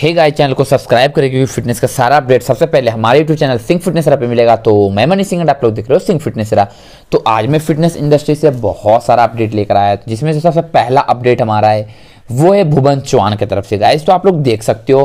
हे guys channel को subscribe करें क्योंकि फिटनेस का सारा अपडेट सबसे पहले हमारे यूट्यूब चैनल सिंह फिटनेस पे मिलेगा तो मैं मनी सिंह आप लोग देख रहे हो सिंह फिटनेस तो आज मैं फिटनेस इंडस्ट्री से बहुत सारा अपडेट लेकर आया तो जिसमें से सबसे पहला अपडेट हमारा है वो है भुवन चौहान की तरफ से गाइस तो आप लोग देख सकते हो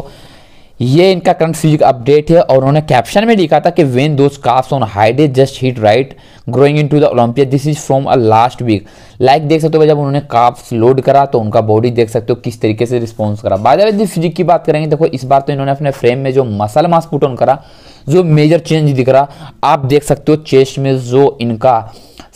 ये इनका करंट फिजिक अपडेट है और उन्होंने कैप्शन में लिखा था कि when those calves on high day just hit right growing in to the Olympia this is from a last week like देख सकते हो जब उन्होंने काफ्स लोड करा तो उनका बॉडी देख सकते हो किस तरीके से रिस्पॉन्स करा बाद फिजिक की बात करेंगे देखो इस बार तो इन्होंने अपने फ्रेम में जो मसल मास पुट ऑन करा जो मेजर चेंज दिख रहा आप देख सकते हो चेस्ट में जो इनका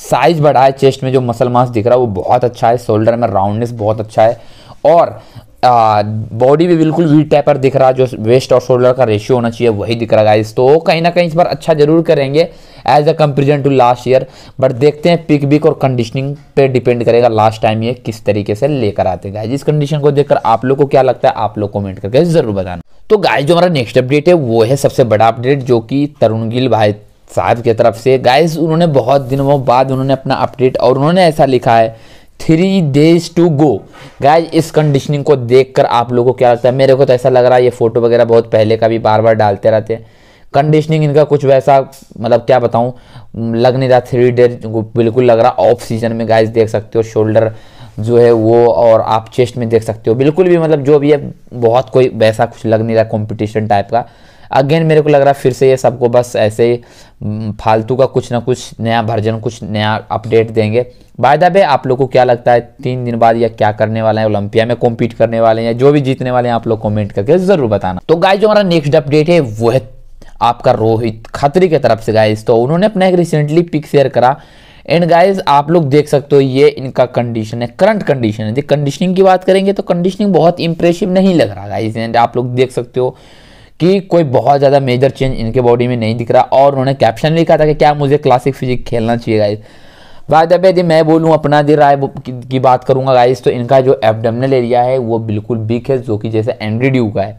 साइज बढ़ा है चेस्ट में जो मसल मास दिख रहा है वो बहुत अच्छा है शोल्डर में राउंडनेस बहुत अच्छा है और बॉडी भी बिल्कुल वी टाइपर दिख रहा है जो वेस्ट और शोल्डर का रेशियो होना चाहिए वही दिख रहा है गाइस तो कहीं ना कहीं इस बार अच्छा जरूर करेंगे as a comparison to last year but देखते हैं पिक बिक और कंडीशनिंग पे डिपेंड करेगा लास्ट टाइम ये किस तरीके से लेकर आते गाइज इस कंडीशन को देखकर आप लोग को क्या लगता है आप लोग कॉमेंट करके जरूर बताना तो गाइज जो हमारा नेक्स्ट अपडेट है वो है सबसे बड़ा अपडेट जो कि तरुण गिल भाई साहब की तरफ से गाइज उन्होंने बहुत दिनों बाद उन्होंने अपना अपडेट और उन्होंने ऐसा लिखा है three days to go guys इस कंडीशनिंग को देखकर आप लोगों को क्या लगता है मेरे को तो ऐसा लग रहा है ये फोटो वगैरह बहुत पहले का भी बार बार डालते रहते हैं कंडीशनिंग इनका कुछ वैसा मतलब क्या बताऊँ लग नहीं रहा थ्री डेज बिल्कुल लग रहा ऑफ सीजन में गाइज देख सकते हो शोल्डर जो है वो और आप चेस्ट में देख सकते हो बिल्कुल भी मतलब जो भी है बहुत कोई वैसा कुछ लग नहीं रहा कॉम्पिटिशन टाइप का अगेन मेरे को लग रहा है फिर से ये सबको बस ऐसे फालतू का कुछ ना कुछ नया वर्जन कुछ नया अपडेट देंगे बाय द वे आप लोग को क्या लगता है तीन दिन बाद या क्या करने वाला है ओलंपिया में कॉम्पीट करने वाले हैं जो भी जीतने वाले हैं आप लोग कॉमेंट करके ज़रूर बताना तो गाय जो हमारा नेक्स्ट अपडेट है वो है आपका रोहित खत्री की तरफ से गाइज तो उन्होंने अपना एक रिसेंटली पिक शेयर करा एंड गाइज आप लोग देख सकते हो ये इनका कंडीशन है करंट कंडीशन है जी कंडीशनिंग की बात करेंगे तो कंडीशनिंग बहुत इंप्रेसिव नहीं लग रहा गाइज एंड आप लोग देख सकते हो कि कोई बहुत ज़्यादा मेजर चेंज इनके बॉडी में नहीं दिख रहा और उन्होंने कैप्शन भी कहा था कि क्या मुझे क्लासिक फिजिक खेलना चाहिए गाइज बाद अब यदि मैं बोलूँ अपना दी राय की बात करूँगा गाइज तो इनका जो एबडमनल एरिया है वो बिल्कुल बिग है जो कि जैसे एंड्रीड्यू का है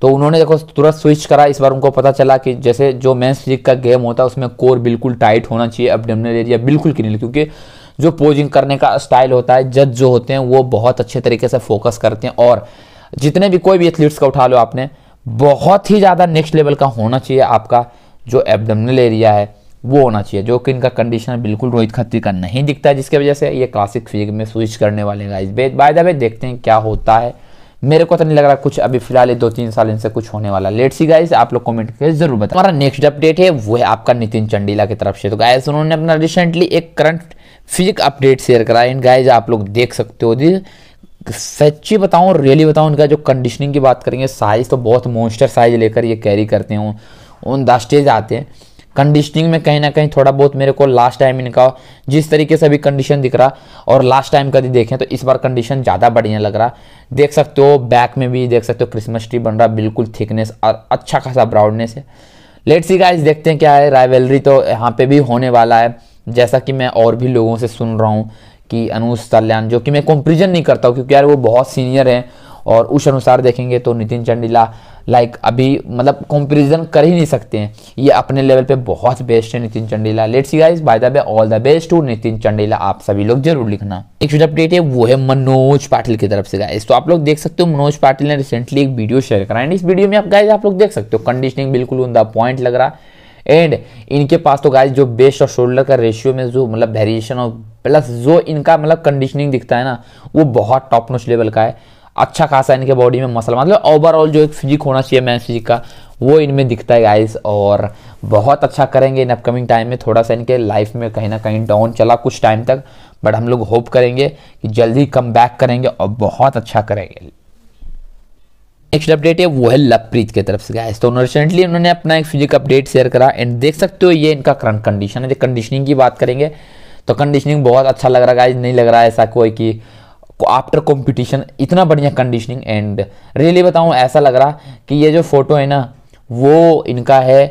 तो उन्होंने देखो तुरंत स्विच करा इस बार उनको पता चला कि जैसे जो मेंस लीग का गेम होता है उसमें कोर बिल्कुल टाइट होना चाहिए एबडमनल एरिया बिल्कुल क्लीन क्योंकि जो पोजिंग करने का स्टाइल होता है जज जो होते हैं वो बहुत अच्छे तरीके से फोकस करते हैं और जितने भी कोई भी एथलीट्स का उठा लो आपने बहुत ही ज़्यादा नेक्स्ट लेवल का होना चाहिए आपका जो एबडमनल एरिया है वो होना चाहिए जो कि इनका कंडीशन बिल्कुल रोहित खत्री का नहीं दिखता है जिसकी वजह से ये क्लासिक फिजिक में स्विच करने वाले हैं गाइस बाय द वे देखते हैं क्या होता है मेरे को तो नहीं लग रहा कुछ अभी फिलहाल दो तीन साल इनसे कुछ होने वाला लेट सी गाइज आप लोग कमेंट करके जरूर बताएं हमारा नेक्स्ट अपडेट है वो है आपका नितिन चंडीला की तरफ से तो गाइज उन्होंने अपना रिसेंटली एक करंट फिजिक अपडेट शेयर करा इन गाइज आप लोग देख सकते हो सच्ची बताऊँ रियली बताऊँ उनका जो कंडीशनिंग की बात करेंगे साइज़ तो बहुत मोस्टर साइज लेकर ये कैरी करते हैं उन दस्टेज स्टेज आते हैं कंडीशनिंग में कहीं ना कहीं थोड़ा बहुत मेरे को लास्ट टाइम इनका जिस तरीके से अभी कंडीशन दिख रहा और लास्ट टाइम का भी देखें तो इस बार कंडीशन ज़्यादा बढ़िया लग रहा देख सकते हो बैक में भी देख सकते हो क्रिसमस ट्री बन रहा बिल्कुल थिकनेस और अच्छा खासा ब्राउडनेस है लेट सी गाइस देखते हैं क्या है राइवलरी तो यहाँ पे भी होने वाला है जैसा कि मैं और भी लोगों से सुन रहा हूँ कि अनुज सल्याण जो कि मैं कंपेरिजन नहीं करता हूँ क्योंकि यार वो बहुत सीनियर हैं और उस अनुसार देखेंगे तो नितिन चंडीला लाइक अभी मतलब कंपेरिजन कर ही नहीं सकते हैं ये अपने लेवल पे बहुत बेस्ट है Nitin Chandila let's see guys by the way all the best to Nitin Chandila आप सभी लोग जरूर लिखना एक छोटा अपडेट है वो है मनोज पाटिल की तरफ से गाइस तो आप लोग देख सकते हो मनोज पाटिल ने रिसेंटली एक वीडियो शेयर करा एंड इस वीडियो में आप गाइस आप लोग देख सकते हो कंडीशनिंग बिल्कुल उन द पॉइंट लग रहा है एंड इनके पास तो गाइज जो बेस्ट और शोल्डर का रेशियो में जो मतलब वेरिएशन और प्लस जो इनका मतलब कंडीशनिंग दिखता है ना वो बहुत टॉप नोच लेवल का है अच्छा खासा इनके बॉडी में मसल मतलब ओवरऑल जो एक फिजिक होना चाहिए मैन फिजिक का वो इनमें दिखता है गाइस और बहुत अच्छा करेंगे इन अपकमिंग टाइम में थोड़ा सा इनके लाइफ में कहीं ना कहीं डाउन चला कुछ टाइम तक बट हम लोग होप करेंगे कि जल्दी कम बैक करेंगे और बहुत अच्छा करेंगे नेक्स्ट अपडेट है वो है लवप्रीत की तरफ से गैस तो रिसेंटली उन्होंने अपना एक फिजिक अपडेट शेयर करा एंड देख सकते हो ये इनका करंट कंडीशन है कंडीशनिंग की बात करेंगे तो कंडीशनिंग बहुत अच्छा लग रहा है गाइज नहीं लग रहा है ऐसा कोई कि आफ्टर कंपटीशन इतना बढ़िया कंडीशनिंग एंड रियली बताऊँ ऐसा लग रहा कि ये जो फोटो है ना वो इनका है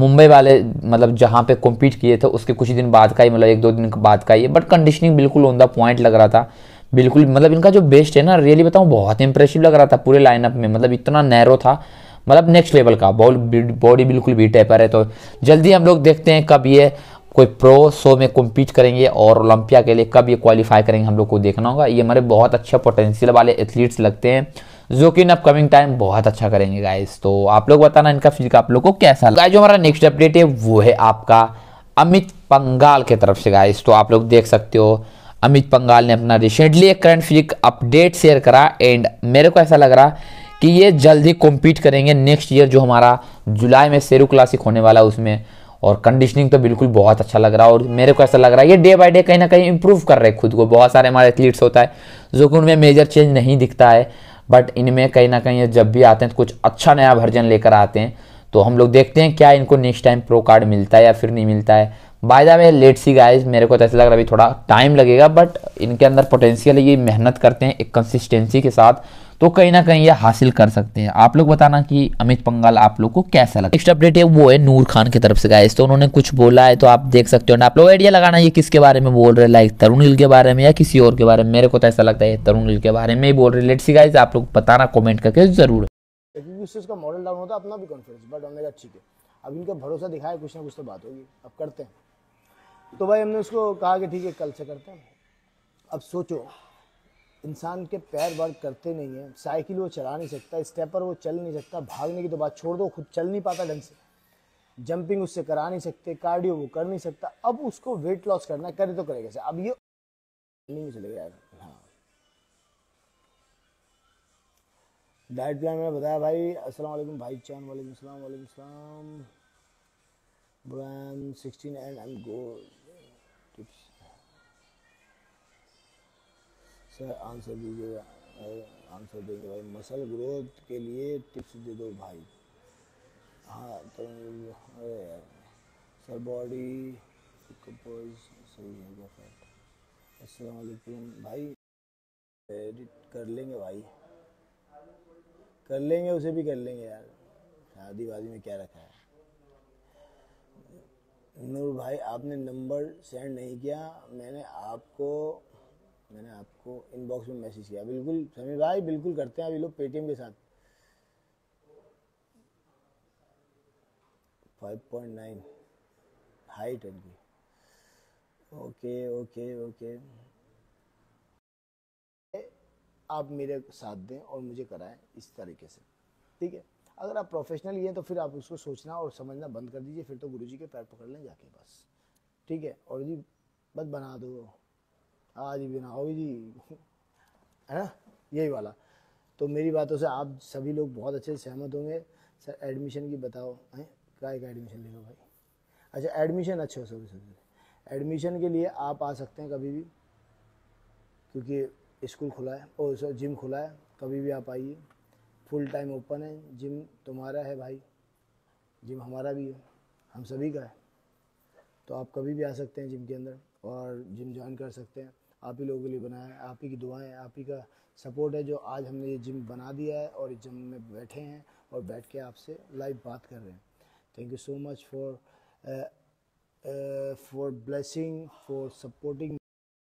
मुंबई वाले मतलब जहाँ पे कॉम्पीट किए थे उसके कुछ दिन बाद का ही मतलब एक दो दिन बाद का ही है बट कंडीशनिंग बिल्कुल ऑन द पॉइंट लग रहा था बिल्कुल मतलब इनका जो बेस्ट है ना रियली बताऊँ बहुत इंप्रेसिव लग रहा था पूरे लाइनअप में मतलब इतना नैरो था मतलब नेक्स्ट लेवल का बॉल बॉडी बिल्कुल भी टेपर है तो जल्दी हम लोग देखते हैं कब ये कोई प्रो शो में कम्पीट करेंगे और ओलंपिया के लिए कब ये क्वालिफाई करेंगे हम लोग को देखना होगा ये हमारे बहुत अच्छे पोटेंशियल वाले एथलीट्स लगते हैं जो कि इन अपकमिंग टाइम बहुत अच्छा करेंगे गाइस तो आप लोग बताना इनका फिजिक आप लोग को कैसा लगा जो हमारा नेक्स्ट अपडेट है वो है आपका अमित पंगाल के तरफ से गाइस तो आप लोग देख सकते हो अमित पंगाल ने अपना रिसेंटली एक करंट फिजिक अपडेट शेयर करा एंड मेरे को ऐसा लग रहा कि ये जल्द ही कॉम्पीट करेंगे नेक्स्ट ईयर जो हमारा जुलाई में सेरू क्लासिक होने वाला है उसमें और कंडीशनिंग तो बिल्कुल बहुत अच्छा लग रहा है और मेरे को ऐसा लग रहा है ये डे बाय डे कहीं ना कहीं इंप्रूव कर रहे हैं खुद को बहुत सारे हमारे एथलीट्स होता है जो कि उनमें मेजर चेंज नहीं दिखता है बट इनमें कहीं ना कहीं जब भी आते हैं तो कुछ अच्छा नया वर्जन लेकर आते हैं तो हम लोग देखते हैं क्या इनको नेक्स्ट टाइम प्रो कार्ड मिलता है या फिर नहीं मिलता है by the way let see guys मेरे को तो ऐसा लग रहा है अभी थोड़ा टाइम लगेगा बट इनके अंदर पोटेंशियल है ये मेहनत करते हैं एक कंसिस्टेंसी के साथ तो कहीं ना कहीं ये हासिल कर सकते हैं आप लोग बताना कि अमित पंगाल आप लोग को कैसा लगा नेक्स्ट अपडेट है वो है नूर खान की तरफ से गाइस तो उन्होंने कुछ बोला है तो आप देख सकते हो ना आप लोग आइडिया लगाना ये किसके बारे में बोल रहे हैं लाइक तरुण गिल के बारे में या किसी और के बारे में मेरे को तो ऐसा लगता है तरुण गिल के बारे में ही बोल रहे लेट सी गाइस आप लोग बताना कॉमेंट करके जरूर उसका मॉडल डाउन होता है अपना भी कॉन्फिडेंस बट हमने कहा ठीक अब इनका भरोसा दिखाया कुछ ना कुछ तो बात होगी अब करते हैं तो भाई हमने उसको कहा कि ठीक है कल से करते हैं अब सोचो इंसान के पैर वर्क करते नहीं है साइकिल वो चला नहीं सकता स्टेपर वो चल नहीं सकता भागने की तो बात छोड़ दो खुद चल नहीं पाता ढंग से जंपिंग उससे करा नहीं सकते कार्डियो वो कर नहीं सकता अब उसको वेट लॉस करना करे तो करे कैसे अब ये में चले गया हाँ डाइट प्लान मैंने बताया भाई अस्सलाम वालेकुम भाई चान वालेकुम सलाम वालेकुम सलाम sixteen and I am gold tips sir answer दीजिएगा आंसर देंगे भाई मसल ग्रोथ के लिए टिप्स दे दो भाई हाँ तो अरे यार सर बॉडी कंपोज सही है फैट असलकुम भाई एडिट कर लेंगे भाई कर लेंगे उसे भी कर लेंगे यार शादी वादी में क्या रखा है नूर भाई आपने नंबर सेंड नहीं किया मैंने आपको मैंने आपको इनबॉक्स में मैसेज किया बिल्कुल समीर भाई बिल्कुल करते हैं अभी लोग पेटीएम के साथ 5.9 हाइट इनकी ओके ओके ओके आप मेरे साथ दें और मुझे कराएं इस तरीके से ठीक है अगर आप प्रोफेशनल ही हैं तो फिर आप उसको सोचना और समझना बंद कर दीजिए फिर तो गुरु जी के पैर पकड़ लें जाके बस ठीक है और जी बस बना दो आज ही बनाओ जी है ना यही वाला तो मेरी बातों से आप सभी लोग बहुत अच्छे से सहमत होंगे सर एडमिशन की बताओ हैं काय का एडमिशन ले लो भाई अच्छा एडमिशन अच्छे सॉरी सॉरी एडमिशन के लिए आप आ सकते हैं कभी भी क्योंकि स्कूल खुला है और जिम खुला है कभी भी आप आइए फुल टाइम ओपन है जिम तुम्हारा है भाई जिम हमारा भी है हम सभी का है तो आप कभी भी आ सकते हैं जिम के अंदर और जिम ज्वाइन कर सकते हैं आप ही लोगों के लिए बनाया है आप ही की दुआएं आप ही का सपोर्ट है जो आज हमने ये जिम बना दिया है और जिम में बैठे हैं और बैठ के आपसे लाइव बात कर रहे हैं thank you so much for for blessing for supporting